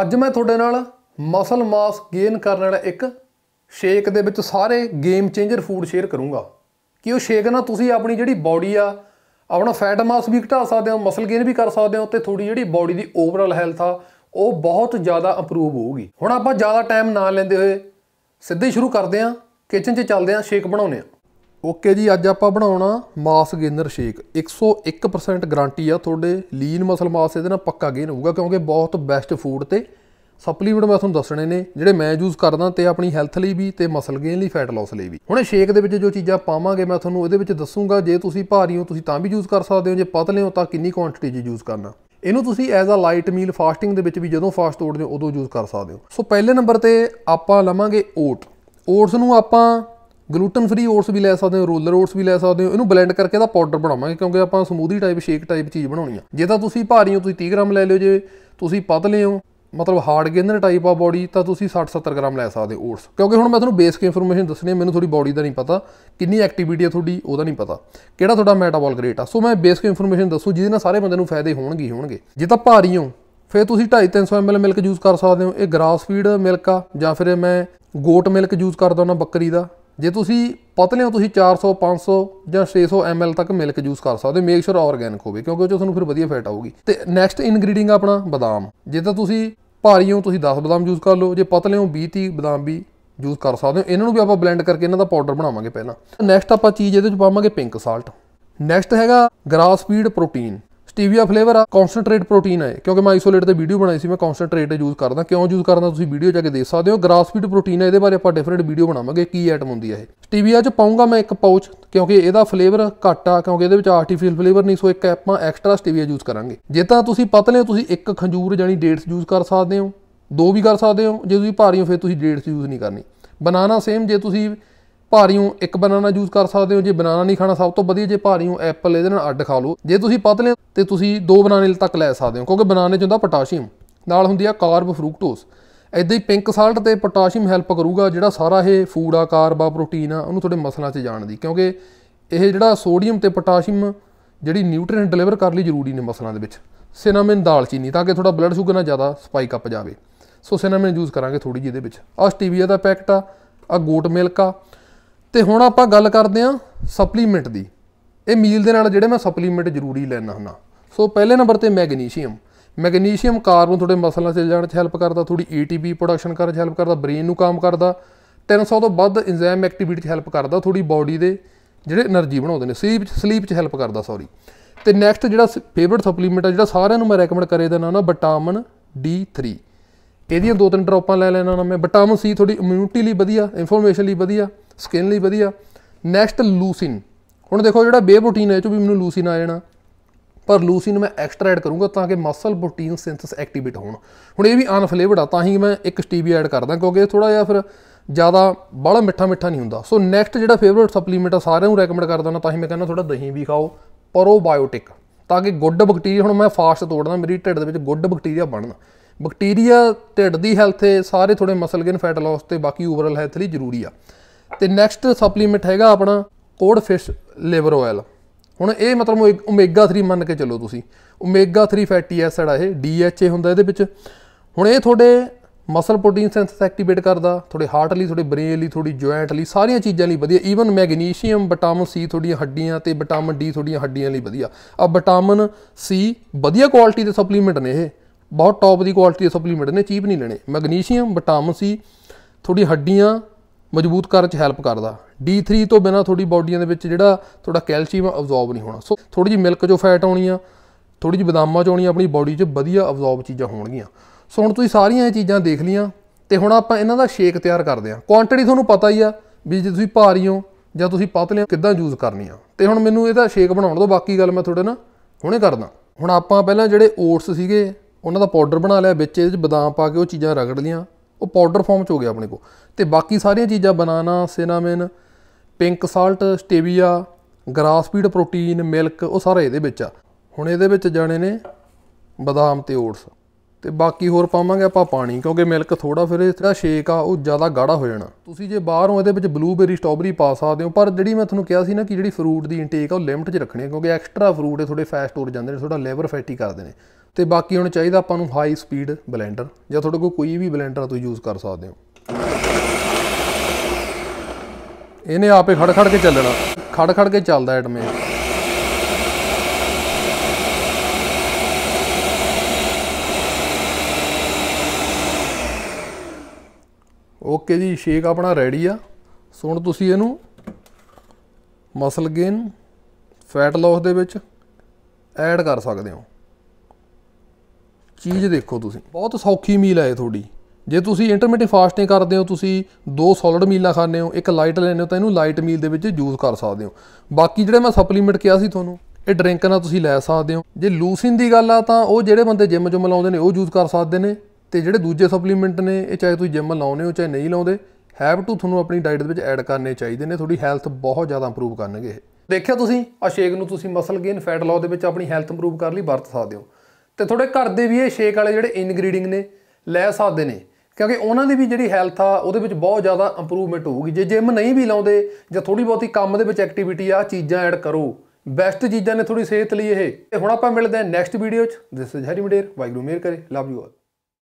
ਅੱਜ ਮੈਂ ਤੁਹਾਡੇ ਨਾਲ ਮਸਲ ਮਾਸ ਗੇਨ ਕਰਨ ਵਾਲਾ ਇੱਕ ਸ਼ੇਕ ਦੇ ਵਿੱਚ ਸਾਰੇ ਗੇਮ ਚੇਂਜਰ ਫੂਡ ਸ਼ੇਅਰ ਕਰੂੰਗਾ ਕਿ ਉਹ ਸ਼ੇਕ ਨਾਲ ਤੁਸੀਂ ਆਪਣੀ ਜਿਹੜੀ ਬਾਡੀ ਆ ਆਪਣਾ ਫੈਟ ਮਾਸ ਵੀ ਘਟਾ ਸਕਦੇ ਹੋ ਮਸਲ ਗੇਨ ਵੀ ਕਰ ਸਕਦੇ ਹੋ ਤੇ ਥੋੜੀ ਜਿਹੜੀ ਬਾਡੀ ਦੀ ਓਵਰਆਲ ਹੈਲਥ ਆ ਉਹ ਬਹੁਤ ਜ਼ਿਆਦਾ ਇੰਪਰੂਵ ਹੋਊਗੀ ਹੁਣ ਆਪਾਂ ਜ਼ਿਆਦਾ ਟਾਈਮ ਨਾ ਲੈਂਦੇ ਹੋਏ ਸਿੱਧੇ ਸ਼ੁਰੂ ਕਰਦੇ ਆ ਕਿਚਨ 'ਚ ਚੱਲਦੇ ਆ ਸ਼ੇਕ ਬਣਾਉਨੇ ਆ ਓਕੇ ਜੀ ਅੱਜ ਆਪਾਂ ਬਣਾਉਣਾ ਮਾਸ ਗੇਨਰ ਸ਼ੇਕ 101% ਗਾਰੰਟੀ ਆ ਤੁਹਾਡੇ ਲੀਨ ਮਸਲ ਮਾਸ ਇਹਦੇ ਨਾਲ ਪੱਕਾ ਗੇਨ ਹੋਊਗਾ ਕਿਉਂਕਿ ਬਹੁਤ ਬੈਸਟ ਫੂਡ ਤੇ ਸਪਲੀਮੈਂਟ ਮੈਂ ਤੁਹਾਨੂੰ ਦੱਸਣੇ ਨੇ ਜਿਹੜੇ ਮੈਂ ਯੂਜ਼ ਕਰਦਾ ਤੇ ਆਪਣੀ ਹੈਲਥ ਲਈ ਵੀ ਤੇ ਮਸਲ ਗੇਨ ਲਈ ਫੈਟ ਲਾਸ ਲਈ ਵੀ ਹੁਣ ਸ਼ੇਕ ਦੇ ਵਿੱਚ ਜੋ ਚੀਜ਼ਾਂ ਪਾਵਾਂਗੇ ਮੈਂ ਤੁਹਾਨੂੰ ਇਹਦੇ ਵਿੱਚ ਦੱਸੂਗਾ ਜੇ ਤੁਸੀਂ ਭਾਰੀ ਹੋ ਤੁਸੀਂ ਤਾਂ ਵੀ ਯੂਜ਼ ਕਰ ਸਕਦੇ ਹੋ ਜੇ ਪਤਲੇ ਹੋ ਤਾਂ ਕਿੰਨੀ ਕੁਆਂਟੀਟੀ ਜੀ ਯੂਜ਼ ਕਰਨਾ ਇਹਨੂੰ ਤੁਸੀਂ as a light meal fasting ਦੇ ਵਿੱਚ ਵੀ ਜਦੋਂ ਫਾਸਟ ਤੋੜਦੇ ਹੋ ਉਦੋਂ ਯੂਜ਼ ਕਰ ਸਕਦੇ ਹੋ ਸੋ ਪਹਿਲੇ ਨੰਬਰ ਤੇ ਆਪਾਂ ਲਵਾਂਗੇ ਓਟ ਓਟਸ ਨੂੰ ਆਪਾਂ ਗਲੂਟਨ ਫ੍ਰੀ ਓਟਸ ਵੀ ਲੈ ਸਕਦੇ ਹੋ ਰੋਲਰ ਓਟਸ ਵੀ ਲੈ ਸਕਦੇ ਹੋ ਇਹਨੂੰ ਬਲੈਂਡ ਕਰਕੇ ਦਾ ਪਾਊਡਰ ਬਣਾਵਾਂਗੇ ਕਿਉਂਕਿ ਆਪਾਂ ਸਮੂਦੀ ਟਾਈਪ ਸ਼ੇਕ ਟਾਈਪ ਚੀਜ਼ ਬਣਾਉਣੀ ਆ ਜੇ ਤਾਂ ਤੁਸੀਂ ਭਾਰੀ ਹੋ ਤੁਸੀਂ 30 ਗ੍ਰਾਮ ਲੈ ਲਿਓ ਜੇ ਤੁਸੀਂ ਪਤਲੇ ਹੋ ਮਤਲਬ ਹਾਰਡ ਗੇਨਰ ਟਾਈਪ ਆ ਬੋਡੀ ਤਾਂ ਤੁਸੀਂ 60 70 ਗ੍ਰਾਮ ਲੈ ਸਕਦੇ ਓਟਸ ਕਿਉਂਕਿ ਹੁਣ ਮੈਂ ਤੁਹਾਨੂੰ ਬੇਸਿਕ ਇਨਫੋਰਮੇਸ਼ਨ ਦੱਸਣੀ ਹੈ ਮੈਨੂੰ ਤੁਹਾਡੀ ਬੋਡੀ ਦਾ ਨਹੀਂ ਪਤਾ ਕਿੰਨੀ ਐਕਟੀਵਿਟੀ ਆ ਤੁਹਾਡੀ ਉਹਦਾ ਨਹੀਂ ਪਤਾ ਕਿਹੜਾ ਤੁਹਾਡਾ ਮੈਟਾਬੋਲਿਕ ਰੇਟ ਆ ਸੋ ਮੈਂ ਬੇਸਿਕ ਇਨਫੋਰਮੇਸ਼ਨ ਦੱਸੂ ਜਿਹਦੇ ਨਾਲ ਸਾਰੇ ਬੰਦੇ ਨੂੰ ਫਾਇਦੇ ਹੋਣਗੇ ਹੋਣਗੇ ਜੇ ਤਾਂ ਭਾਰੀ ਹੋ ਫਿਰ ਤੁਸੀਂ 250 300 ml ਮਿਲਕ ਯੂਜ਼ ਕਰ ਸਕਦੇ ਹੋ ਇਹ ਗ੍ਰਾਸ ਫੀਡ ਮਿਲਕ ਆ ਜਾਂ ਫਿਰ ਮੈਂ ਗੋਟ ਮਿਲਕ ਯੂਜ਼ ਕਰਦਾ ਹਾਂ ਬੱਕਰੀ ਦਾ ਜੇ ਤੁਸੀਂ ਪਤਲੇ ਹੋ ਤੁਸੀਂ 400 500 ਜਾਂ 600 ml ਤੱਕ ਮਿਲਕ ਜੂਸ ਕਰ ਸਕਦੇ ਹੋ ਮੇਕ ਸ਼ੋਰ ਆਰਗੈਨਿਕ ਹੋਵੇ ਕਿਉਂਕਿ ਉਹ ਚ ਤੁਹਾਨੂੰ ਫਿਰ ਵਧੀਆ ਫੈਟ ਆਊਗੀ ਤੇ ਨੈਕਸਟ ਇਨਗਰੀਡੀਅੰਟ ਆਪਣਾ ਬਦਾਮ ਜੇ ਤਾਂ ਤੁਸੀਂ ਭਾਰੀ ਹੋ ਤੁਸੀਂ 10 ਬਦਾਮ ਜੂਸ ਕਰ ਲਓ ਜੇ ਪਤਲੇ ਹੋ 20 30 ਬਦਾਮ ਵੀ ਯੂਜ਼ ਕਰ ਸਕਦੇ ਹੋ ਇਹਨਾਂ ਨੂੰ ਵੀ ਆਪਾਂ ਬਲੈਂਡ ਕਰਕੇ ਇਹਨਾਂ ਦਾ ਪਾਊਡਰ ਬਣਾਵਾਂਗੇ ਪਹਿਲਾਂ ਨੈਕਸਟ ਆਪਾਂ ਚੀਜ਼ ਇਹਦੇ ਵਿੱਚ ਪਾਵਾਂਗੇ ਪਿੰਕ ਸਾਲਟ ਨੈਕਸਟ ਹੈਗਾ grass feed protein stevia flavour ਆ ਕਨਸੈਂਟ੍ਰੇਟ ਪ੍ਰੋਟੀਨ ਆ ਕਿਉਂਕਿ ਮੈਂ ਆਈਸੋਲੇਟ ਤੇ ਵੀਡੀਓ ਬਣਾਈ ਸੀ ਮੈਂ ਕਨਸੈਂਟ੍ਰੇਟ ਯੂਜ਼ ਕਰਦਾ ਕਿਉਂ ਯੂਜ਼ ਕਰਦਾ ਤੁਸੀਂ ਵੀਡੀਓ ਜਾ ਕੇ ਦੇਖ ਸਕਦੇ ਹੋ ਗ੍ਰਾਸ ਫੀਡ ਪ੍ਰੋਟੀਨ ਆ ਇਹਦੇ ਬਾਰੇ ਆਪਾਂ ਡਿਫਰੈਂਟ ਵੀਡੀਓ ਬਣਾਵਾਂਗੇ ਕੀ ਆਈਟਮ ਹੁੰਦੀ ਆ ਇਹ ਸਟੀਵੀਆ ਚ ਪਾਉਂਗਾ ਮੈਂ ਇੱਕ ਪਾਊਚ ਕਿਉਂਕਿ ਇਹਦਾ ਫਲੇਵਰ ਘੱਟ ਆ ਕਿਉਂਕਿ ਇਹਦੇ ਵਿੱਚ ਆਰਟੀਫੀਸ਼ੀਅਲ ਫਲੇਵਰ ਨਹੀਂ ਸੋ ਇੱਕ ਆਪਾਂ ਐਕਸਟਰਾ ਸਟੀਵੀਆ ਯੂਜ਼ ਕਰਾਂਗੇ ਜੇ ਤਾਂ ਤੁਸੀਂ ਪਤਲੇ ਹੋ ਤੁਸੀਂ ਇੱਕ ਖੰਜੂਰ ਜਾਨੀ ਡੇਟਸ ਯੂਜ਼ ਕਰ ਸਕਦੇ ਹੋ ਦੋ ਵੀ ਕਰ ਸਕਦੇ ਹੋ ਜੇ ਤੁਸੀਂ ਭਾਰੀ ਹੋ ਫਿਰ ਤੁਸੀਂ ਡੇਟਸ ਯੂਜ਼ ਨਹੀਂ ਕਰਨੀ ਬਨਾਨਾ ਸੇਮ ਜੇ ਤੁਸੀਂ ਭਾਰੀਓ ਇੱਕ ਬਨਾਨਾ ਜੂਸ ਕਰ ਸਕਦੇ ਹੋ ਜੇ ਬਨਾਨਾ ਨਹੀਂ ਖਾਣਾ ਸਭ ਤੋਂ ਵਧੀਆ ਜੇ ਭਾਰੀਓ ਐਪਲ ਇਹਦੇ ਨਾਲ ਅੱਡ ਖਾ ਲਓ ਜੇ ਤੁਸੀਂ ਪਤਲੇ ਤੇ ਤੁਸੀਂ ਦੋ ਬਨਾਨੇ ਤੱਕ ਲੈ ਸਕਦੇ ਹੋ ਕਿਉਂਕਿ ਬਨਾਨੇ 'ਚ ਹੁੰਦਾ ਪੋਟਾਸ਼ੀਅਮ ਨਾਲ ਹੁੰਦੀ ਆ ਕਾਰਬ ਫਰੂਕਟੋਸ ਇਦਾਂ ਹੀ ਪਿੰਕ ਸਾਲਟ ਤੇ ਪੋਟਾਸ਼ੀਅਮ ਹੈਲਪ ਕਰੂਗਾ ਜਿਹੜਾ ਸਾਰਾ ਇਹ ਫੂਡ ਆ ਕਾਰਬ ਆ ਪ੍ਰੋਟੀਨ ਆ ਉਹਨੂੰ ਤੁਹਾਡੇ ਮਸਲਾਂ 'ਚ ਜਾਣ ਦੀ ਕਿਉਂਕਿ ਇਹ ਜਿਹੜਾ ਸੋਡੀਅਮ ਤੇ ਪੋਟਾਸ਼ੀਅਮ ਜਿਹੜੀ ਨਿਊਟ੍ਰੀਐਂਟ ਡਿਲੀਵਰ ਕਰ ਲਈ ਜ਼ਰੂਰੀ ਨੇ ਮਸਲਾਂ ਦੇ ਵਿੱਚ ਸਿਨਾਮਿਨ ਦਾਲਚੀਨੀ ਤਾਂ ਕਿ ਤੁਹਾਡਾ ਬਲੱਡ ਸ਼ੂਗਰ ਨਾ ਜ਼ਿਆਦਾ ਸਪਾਈਕ ਅਪ ਜਾਵੇ ਸੋ ਸਿਨਾਮਿਨ ਯੂਜ਼ ਕਰਾਂਗੇ ਥੋੜੀ ਜਿਹੀ ਦੇ ਵਿੱਚ ਆ ਸਟੀਵੀਆ ਦਾ ਪੈਕਟ ਆ ਆ ਗੋਟ ਮਿਲਕ ਆ ਤੇ ਹੁਣ ਆਪਾਂ ਗੱਲ ਕਰਦੇ ਆ ਸਪਲੀਮੈਂਟ ਦੀ ਇਹ ਮੀਲ ਦੇ ਨਾਲ ਜਿਹੜੇ ਮੈਂ ਸਪਲੀਮੈਂਟ ਜ਼ਰੂਰੀ ਲੈਣਾ ਹੁੰਦਾ ਸੋ ਪਹਿਲੇ ਨੰਬਰ ਤੇ ਮੈਗਨੀਸ਼ੀਅਮ ਮੈਗਨੀਸ਼ੀਅਮ ਕਾਰਬਨ ਤੁਹਾਡੇ ਮਸਲਾਂ ਚ ਜਾਣ ਚ ਹੈਲਪ ਕਰਦਾ ਥੋੜੀ ਏਟੀਪੀ ਪ੍ਰੋਡਕਸ਼ਨ ਕਰਨ ਚ ਹੈਲਪ ਕਰਦਾ ਬ੍ਰੇਨ ਨੂੰ ਕੰਮ ਕਰਦਾ 300 ਤੋਂ ਵੱਧ ਐਂਜ਼ਾਈਮ ਐਕਟੀਵਿਟੀ ਚ ਹੈਲਪ ਕਰਦਾ ਥੋੜੀ ਬਾਡੀ ਦੇ ਜਿਹੜੇ એનર્ਜੀ ਬਣਾਉਂਦੇ ਨੇ ਸਲੀਪ ਚ ਸਲੀਪ ਚ ਹੈਲਪ ਕਰਦਾ ਸੌਰੀ ਤੇ ਨੈਕਸਟ ਜਿਹੜਾ ਫੇਵਰਿਟ ਸਪਲੀਮੈਂਟ ਆ ਜਿਹੜਾ ਸਾਰਿਆਂ ਨੂੰ ਮੈਂ ਰეკਮੈਂਡ ਕਰੇ ਦੇਣਾ ਨਾ ਵਿਟਾਮਿਨ D3 ਇਹਦੀਆਂ ਦੋ ਤਿੰਨ ਡ੍ਰੌਪਾਂ ਲੈ ਲੈਣਾ ਮੈਂ ਵਿਟਾਮਿਨ C ਥੋੜੀ ਇਮਿਊਨਿਟੀ ਲਈ ਵਧੀਆ ਇਨਫੋਰਮੇਸ਼ਨ ਲਈ ਵਧੀਆ ਸਕਿਨ ਲਈ ਵਧੀਆ ਨੈਕਸਟ ਲੂਸਿਨ ਹੁਣ ਦੇਖੋ ਜਿਹੜਾ ਬੇ ਪ੍ਰੋਟੀਨ ਹੈ ਚੋ ਵੀ ਮੈਨੂੰ ਲੂਸਿਨ ਆ ਜਾਣਾ ਪਰ ਲੂਸਿਨ ਮੈਂ ਐਕਸਟਰਾ ਐਡ ਕਰੂੰਗਾ ਤਾਂ ਕਿ ਮਸਲ ਪ੍ਰੋਟੀਨ ਸਿੰਥੈਸਿਸ ਐਕਟੀਵੇਟ ਹੋਣ ਹੁਣ ਇਹ ਵੀ ਅਨਫਲੇਵਰਡ ਆ ਤਾਂ ਹੀ ਮੈਂ ਇੱਕ ਸਟੀਵੀਆ ਐਡ ਕਰਦਾ ਕਿਉਂਕਿ ਇਹ ਥੋੜਾ ਜਿਹਾ ਫਿਰ ਜ਼ਿਆਦਾ ਬੜਾ ਮਿੱਠਾ ਮਿੱਠਾ ਨਹੀਂ ਹੁੰਦਾ ਸੋ ਨੈਕਸਟ ਜਿਹੜਾ ਫੇਵਰਿਟ ਸਪਲੀਮੈਂਟ ਆ ਸਾਰਿਆਂ ਨੂੰ ਰეკਮੈਂਡ ਕਰਦਾ ਨਾ ਤਾਂ ਹੀ ਮੈਂ ਕਹਿੰਦਾ ਥੋੜਾ ਦਹੀਂ ਵੀ ਖਾਓ ਪ੍ਰੋਬਾਇਓਟਿਕ ਤਾਂ ਕਿ ਗੁੱਡ ਬੈਕਟੀਰੀਆ ਹੁਣ ਮੈਂ ਫਾਸਟ ਤੋੜਦਾ ਮੇਰੀ ਢਿੱਡ ਦੇ ਵਿੱਚ ਗੁੱਡ ਬੈਕਟੀਰੀਆ ਬਣਨ ਬੈਕਟੀਰੀਆ ਢਿੱਡ ਦੀ ਹੈਲਥ ਤੇ ਸਾਰੇ ਥੋੜੇ ਮਸਲ ਗੇਨ ਫੈਟ ਲਾਸ ਤੇ ਬਾਕੀ ਓਵਰਲ ਹੈਲਥ ਲਈ ਜ਼ਰੂਰੀ ਆ ਤੇ ਨੈਕਸਟ ਸਪਲੀਮੈਂਟ ਹੈਗਾ ਆਪਣਾ ਕੋਡ ਫਿਸ਼ ਲੀਵਰ ਆਇਲ ਹੁਣ ਇਹ ਮਤਲਬ ਓਮੇਗਾ 3 ਮੰਨ ਕੇ ਚੱਲੋ ਤੁਸੀਂ ਓਮੇਗਾ 3 ਫੈਟੀ ਐਸਿਡ ਆ ਇਹ ਡੀਐਚਏ ਹੁੰਦਾ ਇਹਦੇ ਵਿੱਚ ਹੁਣ ਇਹ ਤੁਹਾਡੇ ਮਸਲ ਪ੍ਰੋਟੀਨ ਸਿੰਥੈਸਿਸ ਐਕਟੀਵੇਟ ਕਰਦਾ ਤੁਹਾਡੇ ਹਾਰਟ ਲਈ ਤੁਹਾਡੇ ਬ੍ਰੇਨ ਲਈ ਤੁਹਾਡੀ ਜੁਆਇੰਟ ਲਈ ਸਾਰੀਆਂ ਚੀਜ਼ਾਂ ਲਈ ਵਧੀਆ ਈਵਨ ਮੈਗਨੀਸ਼ੀਅਮ ਵਿਟਾਮਿਨ ਸੀ ਤੁਹਾਡੀਆਂ ਹੱਡੀਆਂ ਤੇ ਵਿਟਾਮਿਨ ਡੀ ਤੁਹਾਡੀਆਂ ਹੱਡੀਆਂ ਲਈ ਵਧੀਆ ਆ ਵਿਟਾਮਿਨ ਸੀ ਵਧੀਆ ਕੁਆਲਿਟੀ ਦੇ ਸਪਲੀਮੈਂਟ ਨੇ ਇਹ ਬਹੁਤ ਟੌਪ ਦੀ ਕੁਆਲਿਟੀ ਦੇ ਸਪਲੀਮੈਂਟ ਨੇ ਚੀਪ ਨਹੀਂ ਲੈਣੇ ਮੈਗਨੀਸ਼ੀਅਮ ਵਿਟਾਮਿਨ ਸੀ ਤੁਹਾਡੀ ਹੱਡੀਆਂ ਮਜ਼ਬੂਤ ਕਰਨ 'ਚ ਹੈਲਪ ਕਰਦਾ D3 ਤੋਂ ਬਿਨਾ ਤੁਹਾਡੀ ਬਾਡੀਆਂ ਦੇ ਵਿੱਚ ਜਿਹੜਾ ਤੁਹਾਡਾ ਕੈਲਸ਼ੀਅਮ ਅਬਜ਼ੌਰਬ ਨਹੀਂ ਹੋਣਾ ਸੋ ਥੋੜੀ ਜਿਹੀ ਮਿਲਕ 'ਚੋਂ ਫੈਟ ਆਉਣੀ ਆ ਥੋੜੀ ਜਿਹੀ ਬਦਾਮਾਂ 'ਚ ਆਉਣੀ ਆਪਣੀ ਬਾਡੀ 'ਚ ਵਧੀਆ ਅਬਜ਼ੌਰਬ ਚੀਜ਼ਾਂ ਹੋਣਗੀਆਂ ਸੋ ਹੁਣ ਤੁਸੀਂ ਸਾਰੀਆਂ ਇਹ ਚੀਜ਼ਾਂ ਦੇਖ ਲੀਆਂ ਤੇ ਹੁਣ ਆਪਾਂ ਇਹਨਾਂ ਦਾ ਸ਼ੇਕ ਤਿਆਰ ਕਰਦੇ ਆ ਕੁਆਂਟੀਟੀ ਤੁਹਾਨੂੰ ਪਤਾ ਹੀ ਆ ਵੀ ਜੇ ਤੁਸੀਂ ਭਾਰੀ ਹੋ ਜਾਂ ਤੁਸੀਂ ਪਤਲੇ ਹੋ ਕਿੱਦਾਂ ਯੂਜ਼ ਕਰਨੀ ਆ ਤੇ ਹੁਣ ਮੈਨੂੰ ਇਹਦਾ ਸ਼ੇਕ ਬਣਾਉਣ ਤੋਂ ਬਾਕੀ ਗੱਲ ਮੈਂ ਤੁਹਾਡੇ ਨਾਲ ਹੁਣੇ ਕਰਦਾ ਹੁਣ ਆਪਾਂ ਪਹਿਲਾਂ ਜਿਹੜੇ ਓਟਸ ਸੀਗੇ ਉਹਨਾਂ ਦਾ ਪਾਊਡਰ ਬਣਾ ਲਿਆ ਵਿੱਚ ਇਹਦੇ ਵਿੱਚ ਬਦਾਮ ਪਾ ਕੇ ਉਹ ਚੀਜ਼ਾਂ ਰਗੜ ਲੀਆਂ ਉਹ ਪਾਊਡਰ ਫਾਰਮ ਚ ਹੋ ਗਿਆ ਆਪਣੇ ਕੋ ਤੇ ਬਾਕੀ ਸਾਰੀਆਂ ਚੀਜ਼ਾਂ banana cinnamon pink salt stevia grass feed protein milk ਉਹ ਸਾਰਾ ਇਹਦੇ ਵਿੱਚ ਆ ਹੁਣ ਇਹਦੇ ਵਿੱਚ ਜਾਣੇ ਨੇ ਬਦਾਮ ਤੇ ਓਟਸ ਤੇ ਬਾਕੀ ਹੋਰ ਪਾਵਾਂਗੇ ਆਪਾਂ ਪਾਣੀ ਕਿਉਂਕਿ ਮਿਲਕ ਥੋੜਾ ਫਿਰ ਇਹਦਾ ਸ਼ੇਕ ਆ ਉਹ ਜ਼ਿਆਦਾ ਗਾੜਾ ਹੋ ਜਾਣਾ ਤੁਸੀਂ ਜੇ ਬਾਹਰੋਂ ਇਹਦੇ ਵਿੱਚ ਬਲੂਬੇਰੀ ਸਟ੍ਰਾਬੇਰੀ ਪਾ ਸਕਦੇ ਹੋ ਪਰ ਜਿਹੜੀ ਮੈਂ ਤੁਹਾਨੂੰ ਕਿਹਾ ਸੀ ਨਾ ਕਿ ਜਿਹੜੀ ਫਰੂਟ ਦੀ ਇਨਟੇਕ ਆ ਉਹ ਲਿਮਟ 'ਚ ਰੱਖਣੀ ਹੈ ਕਿਉਂਕਿ ਐਕਸਟਰਾ ਫਰੂਟ ਇਹ ਥੋੜੇ ਫੈਸਟ ਹੋ ਜਾਂਦੇ ਨੇ ਥੋੜਾ ਲਿਵਰ ਫੈਟੀ ਕਰਦੇ ਨੇ ਤੇ ਬਾਕੀ ਹੁਣ ਚਾਹੀਦਾ ਆਪਾਂ ਨੂੰ ਹਾਈ ਸਪੀਡ ਬਲੈਂਡਰ ਜਾਂ ਤੁਹਾਡੇ ਕੋਲ ਕੋਈ ਵੀ ਬਲੈਂਡਰ ਤੁਸੀਂ ਯੂਜ਼ ਕਰ ਸਕਦੇ ਹੋ ਇਹਨੇ ਆਪੇ ਖੜ ਖੜ ਕੇ ਚੱਲਣਾ ਖੜ ਖੜ ਕੇ ਚੱਲਦਾ ਐਟਮੇ ਓਕੇ ਜੀ ਸ਼ੇਕ ਆਪਣਾ ਰੈਡੀ ਆ ਸੋ ਹੁਣ ਤੁਸੀਂ ਇਹਨੂੰ ਮਸਲ ਗੇਨ ਫੈਟ ਲੌਸ ਦੇ ਵਿੱਚ ਐਡ ਕਰ ਸਕਦੇ ਹੋ ਚੀਜ਼ ਦੇਖੋ ਤੁਸੀਂ ਬਹੁਤ ਸੌਖੀ ਮੀਲ ਹੈ ਤੁਹਾਡੀ ਜੇ ਤੁਸੀਂ ਇੰਟਰਮੀਡੀਏਟ ਫਾਸਟਿੰਗ ਕਰਦੇ ਹੋ ਤੁਸੀਂ ਦੋ ਸੋਲਿਡ ਮੀਲਾਂ ਖਾਂਦੇ ਹੋ ਇੱਕ ਲਾਈਟ ਲੈਂਦੇ ਹੋ ਤਾਂ ਇਹਨੂੰ ਲਾਈਟ ਮੀਲ ਦੇ ਵਿੱਚ ਯੂਜ਼ ਕਰ ਸਕਦੇ ਹੋ ਬਾਕੀ ਜਿਹੜੇ ਮੈਂ ਸਪਲੀਮੈਂਟ ਕਿਹਾ ਸੀ ਤੁਹਾਨੂੰ ਇਹ ਡਰਿੰਕ ਨਾਲ ਤੁਸੀਂ ਲੈ ਸਕਦੇ ਹੋ ਜੇ ਲੂਸਿਨ ਦੀ ਗੱਲ ਆ ਤਾਂ ਉਹ ਜਿਹੜੇ ਬੰਦੇ ਜਿਮ ਜੁਮ ਲਾਉਂਦੇ ਨੇ ਉਹ ਯੂਜ਼ ਕਰ ਸਕਦੇ ਨੇ ਤੇ ਜਿਹੜੇ ਦੂਜੇ ਸਪਲੀਮੈਂਟ ਨੇ ਇਹ ਚਾਹੇ ਤੁਸੀਂ ਜਿਮ ਲਾਉਨੇ ਹੋ ਚਾਹੇ ਨਹੀਂ ਲਾਉਂਦੇ ਹੈਵ ਟੂ ਤੁਹਾਨੂੰ ਆਪਣੀ ਡਾਈਟ ਦੇ ਵਿੱਚ ਐਡ ਕਰਨੇ ਚਾਹੀਦੇ ਨੇ ਤੁਹਾਡੀ ਹੈਲਥ ਬਹੁਤ ਜ਼ਿਆਦਾ ਇੰਪਰੂਵ ਕਰਨਗੇ ਇਹ ਦੇਖਿਆ ਤੁਸੀਂ ਆ ਸ਼ੇਕ ਨੂੰ ਤੁਸੀਂ ਮਸਲ ਗੇਨ ਫੈਟ ਲਾਅ ਦੇ ਵਿੱਚ ਆਪਣੀ ਹੈਲਥ ਇੰਪਰੂਵ ਕਰਨ ਲਈ ਵਰਤ ਸਕਦੇ ਹੋ ਤੇ ਤੁਹਾਡੇ ਘਰ ਦੇ ਵੀ ਇਹ ਸ਼ੇਕ ਵਾਲੇ ਜਿਹੜੇ ਇਨਗਰੀਡਿੰਗ ਨੇ ਲੈ ਸਕਦੇ ਨੇ ਕਿਉਂਕਿ ਉਹਨਾਂ ਦੀ ਵੀ ਜਿਹੜੀ ਹੈਲਥ ਆ ਉਹਦੇ ਵਿੱਚ ਬਹੁਤ ਜ਼ਿਆਦਾ ਇੰਪਰੂਵਮੈਂਟ ਹੋਊਗੀ ਜੇ ਜਿਮ ਨਹੀਂ ਵੀ ਲਾਉਂਦੇ ਜਾਂ ਥੋੜੀ ਬਹੁਤੀ ਕੰਮ ਦੇ ਵਿੱਚ ਐਕਟੀਵਿਟੀ ਆ ਚੀਜ਼ਾਂ ਐਡ ਕਰੋ ਬੈਸਟ ਚੀਜ਼ਾਂ ਨੇ ਥੋੜੀ ਸਿਹਤ ਲਈ ਇਹ ਤੇ ਹੁਣ ਆਪਾਂ ਮਿਲਦੇ ਹਾਂ ਨੈਕਸਟ ਵੀਡੀਓ 'ਚ ਦਿਸ ਇਜ਼ ਹਰੀ ਮਡੇਰ ਵਾਈਗਰੂ ਮੇਰ ਕਰੇ ਲਵ ਯੂ ਆਲ